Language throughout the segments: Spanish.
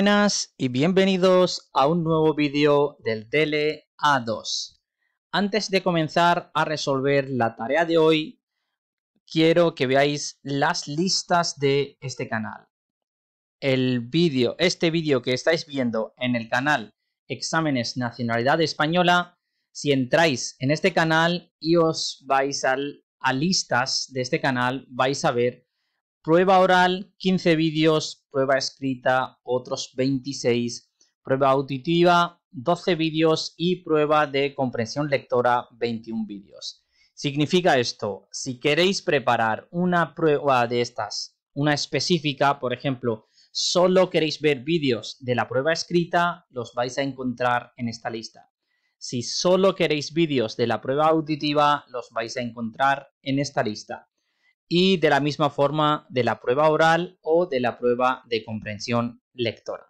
buenas y bienvenidos a un nuevo vídeo del Tele A2. Antes de comenzar a resolver la tarea de hoy, quiero que veáis las listas de este canal. El vídeo, este vídeo que estáis viendo en el canal Exámenes Nacionalidad Española, si entráis en este canal y os vais al, a listas de este canal, vais a ver prueba oral, 15 vídeos, prueba escrita, otros 26, prueba auditiva, 12 vídeos y prueba de comprensión lectora, 21 vídeos. Significa esto, si queréis preparar una prueba de estas, una específica, por ejemplo, solo queréis ver vídeos de la prueba escrita, los vais a encontrar en esta lista. Si solo queréis vídeos de la prueba auditiva, los vais a encontrar en esta lista y de la misma forma de la prueba oral o de la prueba de comprensión lectora.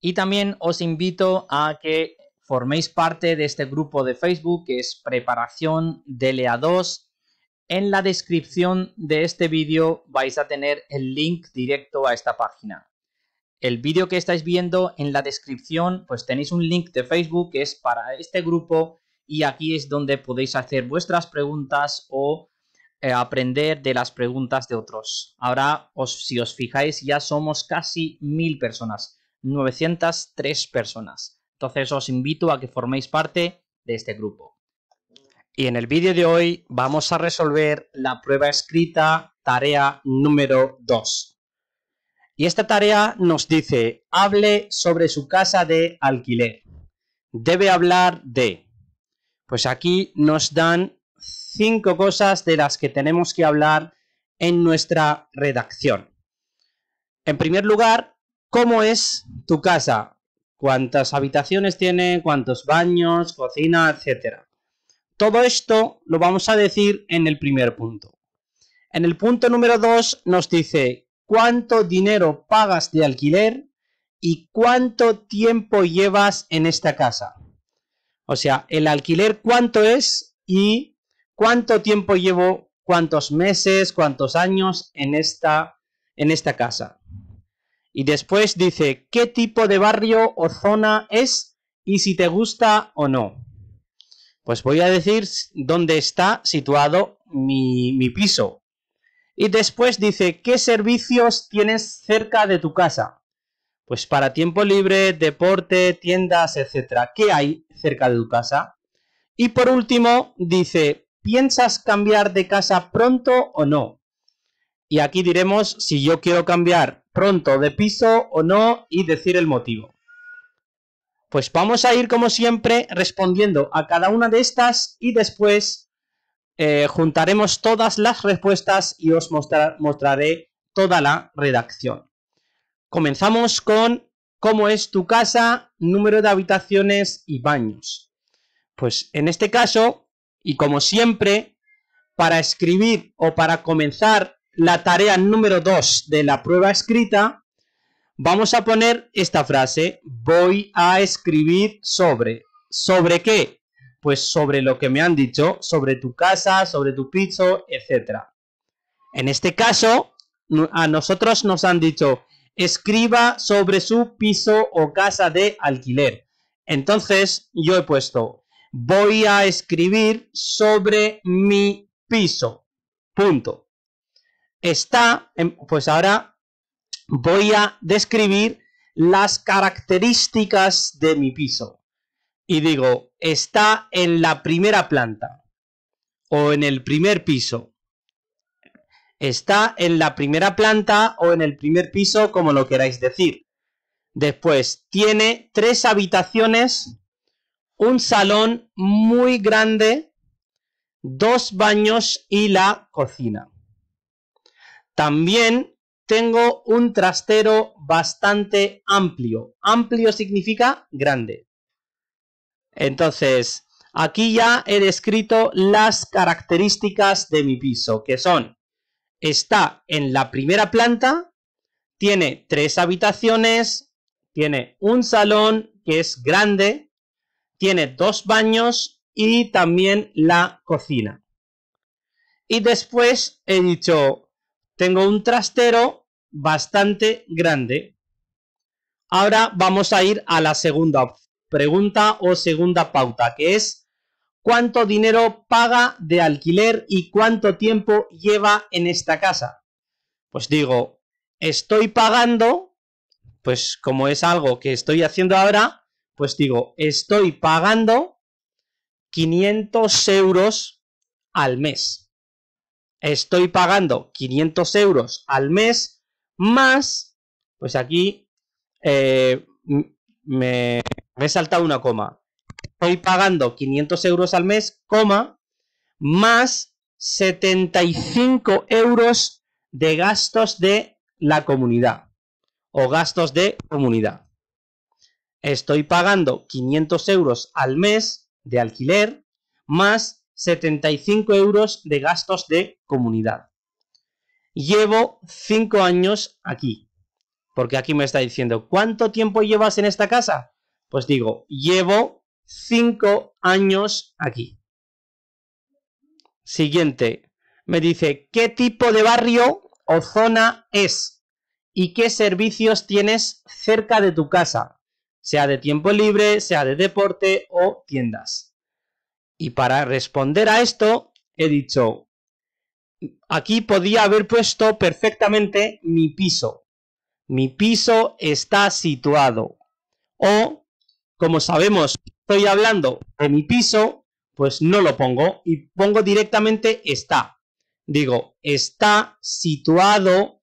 Y también os invito a que forméis parte de este grupo de Facebook que es Preparación DLA 2. En la descripción de este vídeo vais a tener el link directo a esta página. El vídeo que estáis viendo en la descripción pues tenéis un link de Facebook que es para este grupo y aquí es donde podéis hacer vuestras preguntas o eh, aprender de las preguntas de otros. Ahora, os, si os fijáis, ya somos casi mil personas, 903 personas. Entonces os invito a que forméis parte de este grupo. Y en el vídeo de hoy vamos a resolver la prueba escrita, tarea número 2. Y esta tarea nos dice, hable sobre su casa de alquiler. Debe hablar de... Pues aquí nos dan cinco cosas de las que tenemos que hablar en nuestra redacción. En primer lugar, ¿cómo es tu casa? ¿Cuántas habitaciones tiene? ¿Cuántos baños? ¿Cocina? Etcétera. Todo esto lo vamos a decir en el primer punto. En el punto número 2 nos dice cuánto dinero pagas de alquiler y cuánto tiempo llevas en esta casa. O sea, el alquiler cuánto es y cuánto tiempo llevo, cuántos meses, cuántos años en esta, en esta casa. Y después dice qué tipo de barrio o zona es y si te gusta o no. Pues voy a decir dónde está situado mi, mi piso. Y después dice qué servicios tienes cerca de tu casa. Pues para tiempo libre, deporte, tiendas, etcétera. ¿Qué hay cerca de tu casa? Y por último dice ¿piensas cambiar de casa pronto o no? Y aquí diremos si yo quiero cambiar pronto de piso o no y decir el motivo. Pues vamos a ir como siempre respondiendo a cada una de estas y después eh, juntaremos todas las respuestas y os mostraré toda la redacción. Comenzamos con cómo es tu casa, número de habitaciones y baños. Pues en este caso y como siempre, para escribir o para comenzar la tarea número 2 de la prueba escrita, vamos a poner esta frase, voy a escribir sobre. ¿Sobre qué? Pues sobre lo que me han dicho, sobre tu casa, sobre tu piso, etc. En este caso, a nosotros nos han dicho, escriba sobre su piso o casa de alquiler. Entonces, yo he puesto, voy a escribir sobre mi piso. Punto. Está, pues ahora voy a describir las características de mi piso. Y digo, está en la primera planta o en el primer piso. Está en la primera planta o en el primer piso, como lo queráis decir. Después, tiene tres habitaciones un salón muy grande, dos baños y la cocina. También tengo un trastero bastante amplio. Amplio significa grande. Entonces, aquí ya he descrito las características de mi piso, que son, está en la primera planta, tiene tres habitaciones, tiene un salón que es grande, tiene dos baños y también la cocina. Y después he dicho, tengo un trastero bastante grande. Ahora vamos a ir a la segunda pregunta o segunda pauta, que es ¿cuánto dinero paga de alquiler y cuánto tiempo lleva en esta casa? Pues digo, estoy pagando, pues como es algo que estoy haciendo ahora, pues digo, estoy pagando 500 euros al mes. Estoy pagando 500 euros al mes más, pues aquí eh, me, me he saltado una coma. Estoy pagando 500 euros al mes, coma, más 75 euros de gastos de la comunidad o gastos de comunidad estoy pagando 500 euros al mes de alquiler más 75 euros de gastos de comunidad. Llevo 5 años aquí, porque aquí me está diciendo, ¿cuánto tiempo llevas en esta casa? Pues digo, llevo 5 años aquí. Siguiente, me dice, ¿qué tipo de barrio o zona es? ¿Y qué servicios tienes cerca de tu casa? sea de tiempo libre, sea de deporte o tiendas. Y para responder a esto, he dicho, aquí podía haber puesto perfectamente mi piso. Mi piso está situado. O, como sabemos, estoy hablando de mi piso, pues no lo pongo y pongo directamente está. Digo, está situado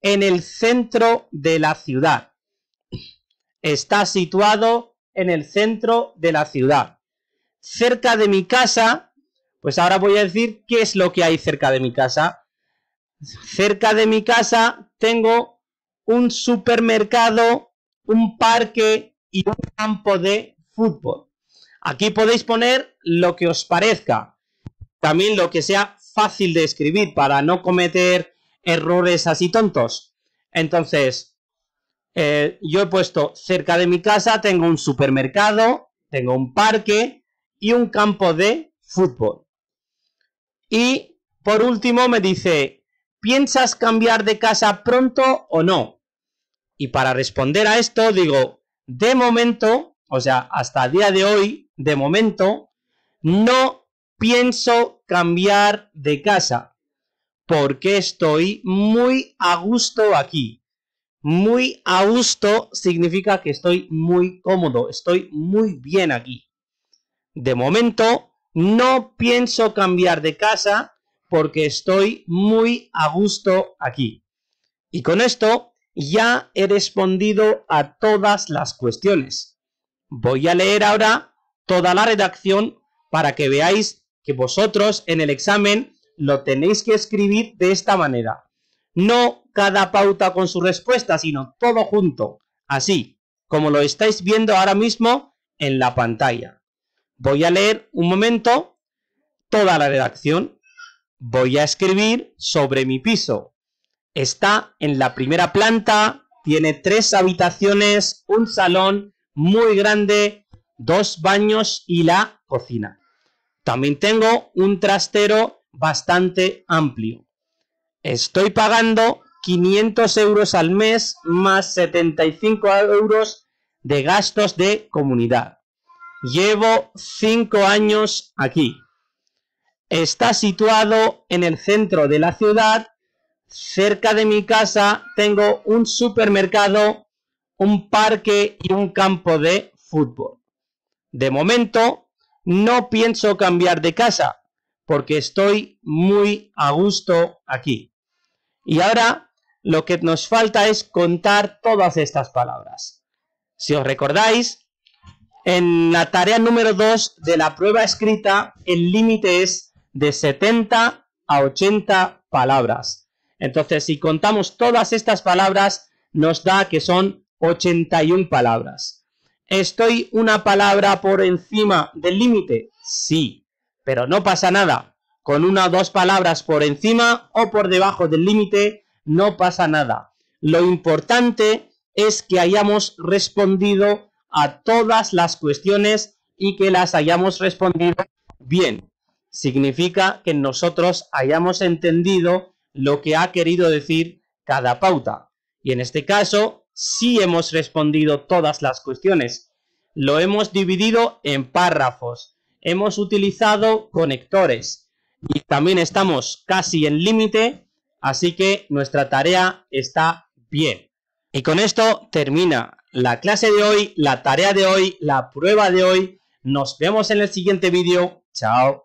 en el centro de la ciudad. Está situado en el centro de la ciudad. Cerca de mi casa, pues ahora voy a decir qué es lo que hay cerca de mi casa. Cerca de mi casa tengo un supermercado, un parque y un campo de fútbol. Aquí podéis poner lo que os parezca. También lo que sea fácil de escribir para no cometer errores así tontos. Entonces, eh, yo he puesto cerca de mi casa, tengo un supermercado, tengo un parque y un campo de fútbol. Y por último me dice, ¿piensas cambiar de casa pronto o no? Y para responder a esto digo, de momento, o sea, hasta el día de hoy, de momento, no pienso cambiar de casa porque estoy muy a gusto aquí. Muy a gusto significa que estoy muy cómodo, estoy muy bien aquí. De momento, no pienso cambiar de casa porque estoy muy a gusto aquí. Y con esto ya he respondido a todas las cuestiones. Voy a leer ahora toda la redacción para que veáis que vosotros en el examen lo tenéis que escribir de esta manera. No cada pauta con su respuesta, sino todo junto, así como lo estáis viendo ahora mismo en la pantalla. Voy a leer un momento toda la redacción. Voy a escribir sobre mi piso. Está en la primera planta, tiene tres habitaciones, un salón muy grande, dos baños y la cocina. También tengo un trastero bastante amplio. Estoy pagando 500 euros al mes más 75 euros de gastos de comunidad. Llevo 5 años aquí. Está situado en el centro de la ciudad. Cerca de mi casa tengo un supermercado, un parque y un campo de fútbol. De momento, no pienso cambiar de casa porque estoy muy a gusto aquí. Y ahora lo que nos falta es contar todas estas palabras. Si os recordáis, en la tarea número 2 de la prueba escrita, el límite es de 70 a 80 palabras. Entonces, si contamos todas estas palabras, nos da que son 81 palabras. ¿Estoy una palabra por encima del límite? Sí, pero no pasa nada. Con una o dos palabras por encima o por debajo del límite, no pasa nada. Lo importante es que hayamos respondido a todas las cuestiones y que las hayamos respondido bien. Significa que nosotros hayamos entendido lo que ha querido decir cada pauta. Y en este caso, sí hemos respondido todas las cuestiones. Lo hemos dividido en párrafos. Hemos utilizado conectores. Y también estamos casi en límite Así que nuestra tarea está bien. Y con esto termina la clase de hoy, la tarea de hoy, la prueba de hoy. Nos vemos en el siguiente vídeo. Chao.